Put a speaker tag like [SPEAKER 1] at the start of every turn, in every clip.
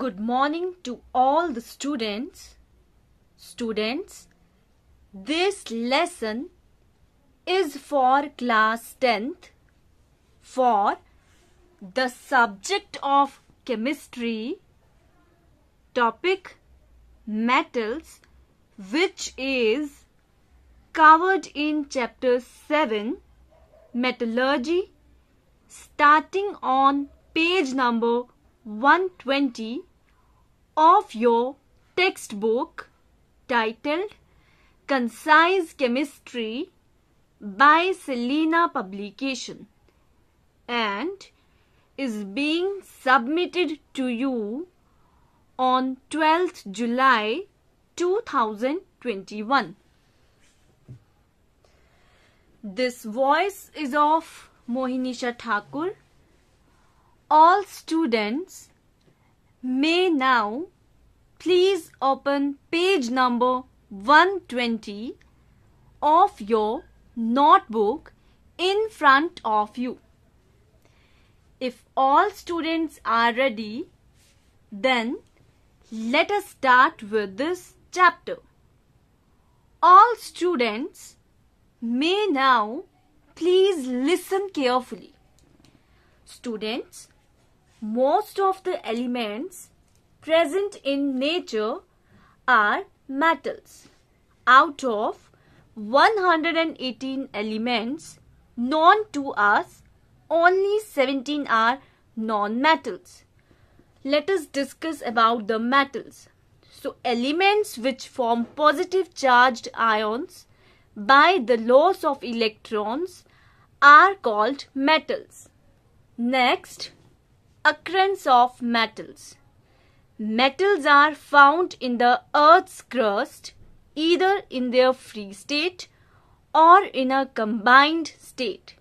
[SPEAKER 1] Good morning to all the students. Students, this lesson is for class 10th for the subject of chemistry topic metals which is covered in chapter 7 metallurgy starting on page number 120 of your textbook titled Concise Chemistry by Selena Publication and is being submitted to you on 12th July 2021. This voice is of Mohinisha Thakur all students may now please open page number 120 of your notebook in front of you. If all students are ready, then let us start with this chapter. All students may now please listen carefully. Students, most of the elements present in nature are metals. Out of 118 elements known to us, only 17 are non-metals. Let us discuss about the metals. So elements which form positive charged ions by the loss of electrons are called metals. Next, occurrence of metals. Metals are found in the earth's crust either in their free state or in a combined state.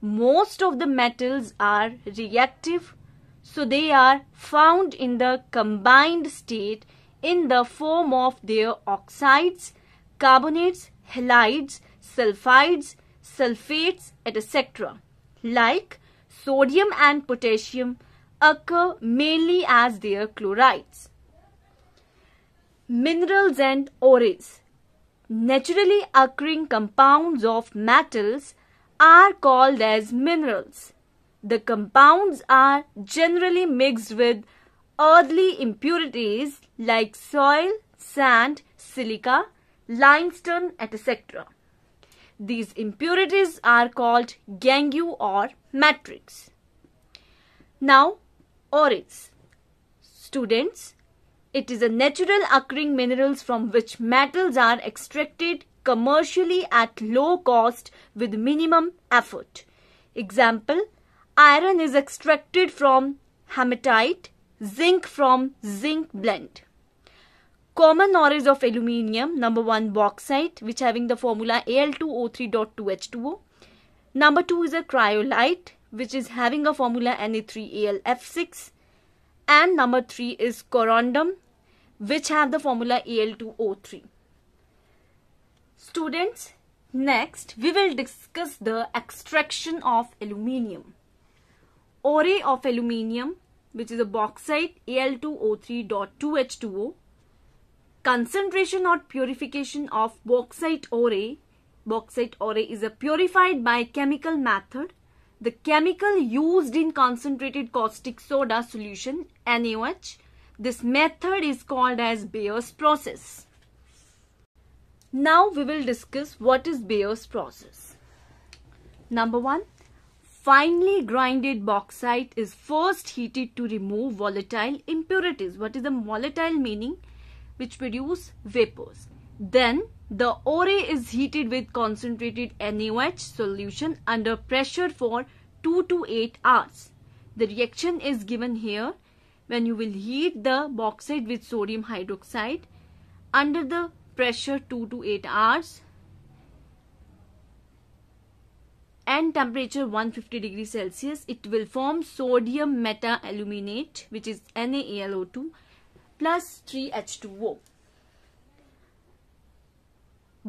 [SPEAKER 1] Most of the metals are reactive, so they are found in the combined state in the form of their oxides, carbonates, halides, sulfides, sulfates, etc. like sodium and potassium, occur mainly as their chlorides. Minerals and ores Naturally occurring compounds of metals are called as minerals. The compounds are generally mixed with earthly impurities like soil, sand, silica, limestone, etc. These impurities are called gangue or matrix. Now, Aurites. Students, it is a natural occurring minerals from which metals are extracted commercially at low cost with minimum effort. Example, iron is extracted from hematite, zinc from zinc blend. Common ores of aluminium, number 1 bauxite which having the formula Al2O3.2H2O. Number 2 is a cryolite which is having a formula Na3AlF6 and number 3 is corundum which have the formula Al2O3. Students, next we will discuss the extraction of aluminium. Ore of aluminium which is a bauxite Al2O3.2H2O. Concentration or purification of bauxite ore. Bauxite ore is a purified by chemical method the chemical used in concentrated caustic soda solution NaOH. This method is called as Bayer's process. Now we will discuss what is Bayer's process. Number 1. Finely grinded bauxite is first heated to remove volatile impurities. What is the volatile meaning? Which produce vapors. Then the ore is heated with concentrated NaOH solution under pressure for 2 to 8 hours. The reaction is given here when you will heat the bauxite with sodium hydroxide under the pressure 2 to 8 hours and temperature 150 degrees Celsius, it will form sodium meta aluminate, which is NaAlO2 plus 3H2O.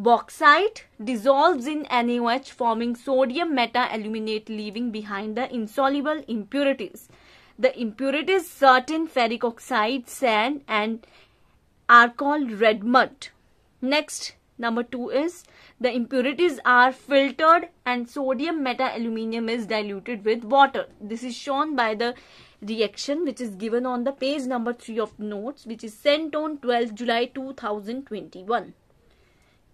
[SPEAKER 1] Bauxite dissolves in NaOH forming sodium meta-aluminate leaving behind the insoluble impurities. The impurities certain ferric oxide, sand and are called red mud. Next, number 2 is the impurities are filtered and sodium meta-aluminium is diluted with water. This is shown by the reaction which is given on the page number 3 of notes which is sent on 12 July 2021.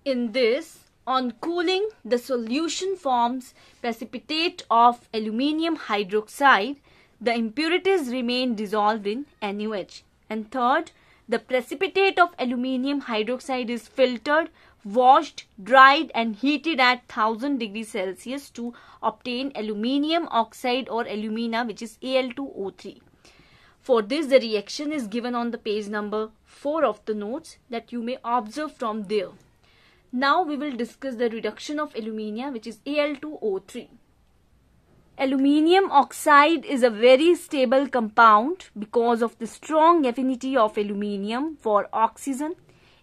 [SPEAKER 1] In this, on cooling, the solution forms precipitate of aluminium hydroxide. The impurities remain dissolved in NaOH. And third, the precipitate of aluminium hydroxide is filtered, washed, dried and heated at 1000 degrees Celsius to obtain aluminium oxide or alumina which is Al2O3. For this the reaction is given on the page number 4 of the notes that you may observe from there. Now we will discuss the reduction of aluminium, which is Al2O3. Aluminium oxide is a very stable compound because of the strong affinity of aluminium for oxygen.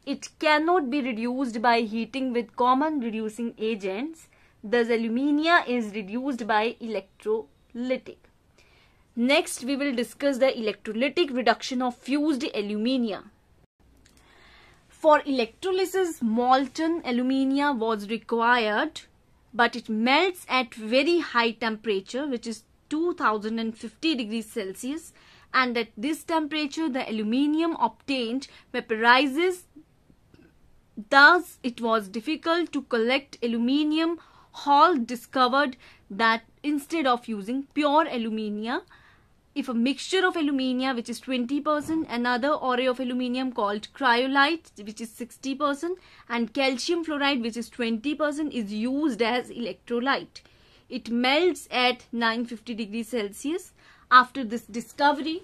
[SPEAKER 1] It cannot be reduced by heating with common reducing agents. Thus aluminium is reduced by electrolytic. Next we will discuss the electrolytic reduction of fused aluminium. For electrolysis, molten aluminium was required, but it melts at very high temperature, which is 2050 degrees Celsius. And at this temperature, the aluminium obtained vaporizes. Thus, it was difficult to collect aluminium. Hall discovered that instead of using pure aluminium if a mixture of aluminium, which is 20%, another ore of aluminium called cryolite which is 60% and calcium fluoride which is 20% is used as electrolyte. It melts at 950 degrees Celsius. After this discovery,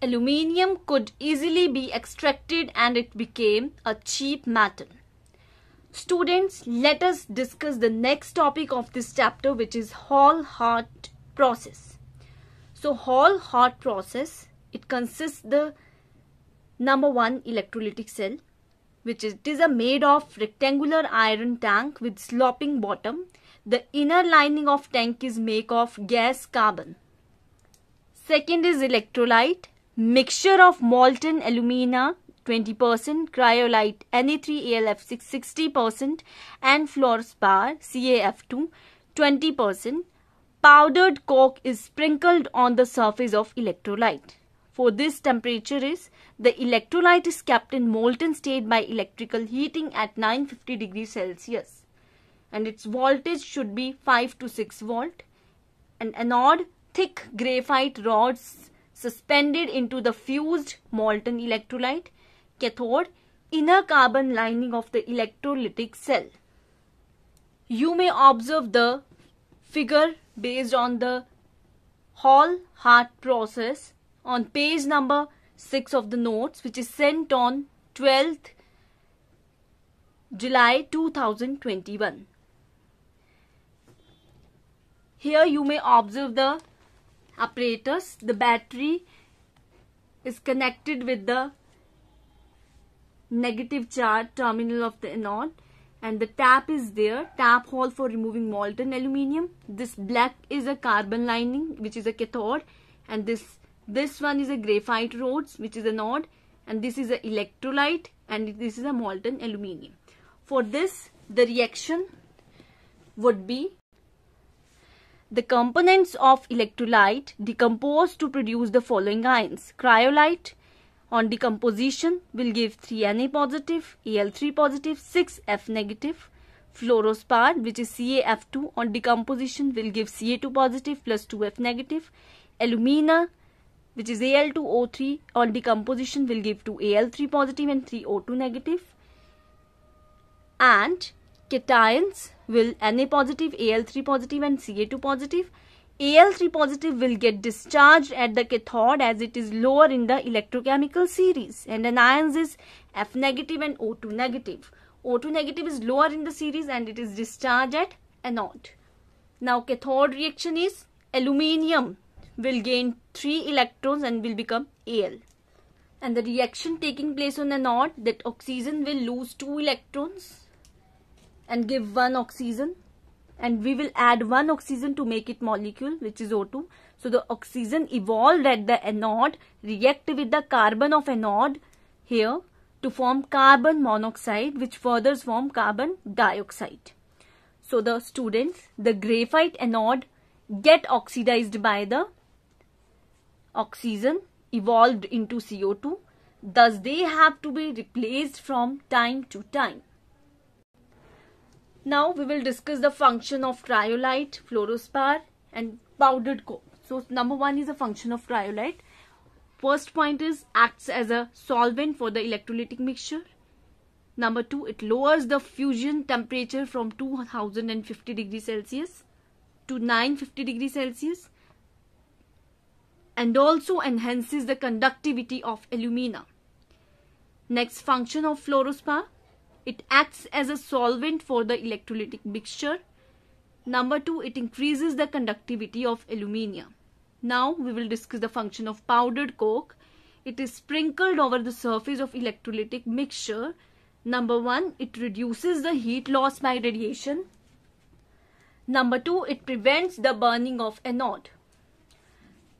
[SPEAKER 1] aluminium could easily be extracted and it became a cheap metal. Students, let us discuss the next topic of this chapter which is hall heart process. So whole heart process, it consists the number one electrolytic cell, which is, it is a made of rectangular iron tank with sloping bottom. The inner lining of tank is made of gas carbon. Second is electrolyte, mixture of molten alumina 20%, cryolite Na3ALF6 60% and fluorspar CAF2 20% powdered coke is sprinkled on the surface of electrolyte. For this temperature is, the electrolyte is kept in molten state by electrical heating at 950 degrees Celsius and its voltage should be 5 to 6 volt. An anode thick graphite rods suspended into the fused molten electrolyte. Cathode inner carbon lining of the electrolytic cell. You may observe the figure based on the Hall Hart process on page number 6 of the notes which is sent on 12th July 2021. Here you may observe the apparatus. The battery is connected with the negative charge terminal of the anode and the tap is there tap hole for removing molten aluminium this black is a carbon lining which is a cathode and this this one is a graphite rods which is a node and this is a electrolyte and this is a molten aluminium for this the reaction would be the components of electrolyte decompose to produce the following ions cryolite on decomposition will give 3Na positive, Al3 positive, 6F negative. Fluorospar which is CaF2 on decomposition will give Ca2 positive plus 2F negative. Alumina which is Al2O3 on decomposition will give 2Al3 positive and 3O2 negative. And cations will Na positive, Al3 positive and Ca2 positive Al3 positive will get discharged at the cathode as it is lower in the electrochemical series and an ions is F negative and O2 negative. O2 negative is lower in the series and it is discharged at anode. Now cathode reaction is aluminium will gain 3 electrons and will become Al. And the reaction taking place on anode that oxygen will lose 2 electrons and give 1 oxygen and we will add one oxygen to make it molecule which is O2. So the oxygen evolved at the anode react with the carbon of anode here to form carbon monoxide which further form carbon dioxide. So the students, the graphite anode get oxidized by the oxygen evolved into CO2. Thus they have to be replaced from time to time. Now we will discuss the function of cryolite, fluorospar and powdered coke. So number one is the function of cryolite. First point is acts as a solvent for the electrolytic mixture. Number two, it lowers the fusion temperature from 2050 degrees Celsius to 950 degrees Celsius and also enhances the conductivity of alumina. Next function of fluorospar, it acts as a solvent for the electrolytic mixture. Number two, it increases the conductivity of alumina. Now we will discuss the function of powdered coke. It is sprinkled over the surface of electrolytic mixture. Number one, it reduces the heat loss by radiation. Number two, it prevents the burning of anode.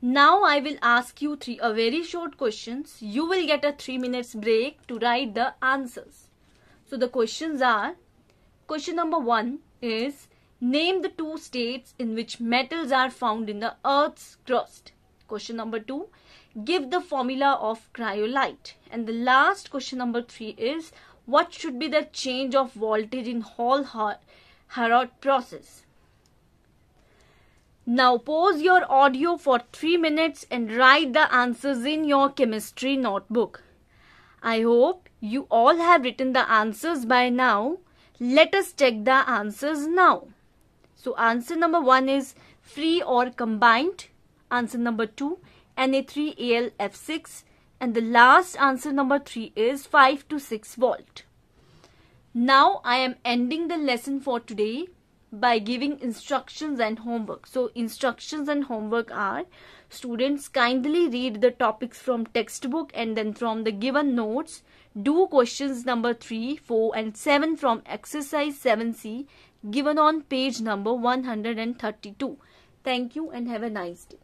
[SPEAKER 1] Now I will ask you three a very short questions. You will get a three minutes break to write the answers. So the questions are question number one is name the two states in which metals are found in the earth's crust. Question number two give the formula of cryolite. And the last question number three is what should be the change of voltage in Hall Harrod process. Now pause your audio for 3 minutes and write the answers in your chemistry notebook. I hope you all have written the answers by now. Let us check the answers now. So answer number 1 is free or combined. Answer number 2 Na3AlF6 and the last answer number 3 is 5 to 6 volt. Now I am ending the lesson for today by giving instructions and homework. So instructions and homework are students kindly read the topics from textbook and then from the given notes do questions number 3, 4 and 7 from exercise 7C given on page number 132. Thank you and have a nice day.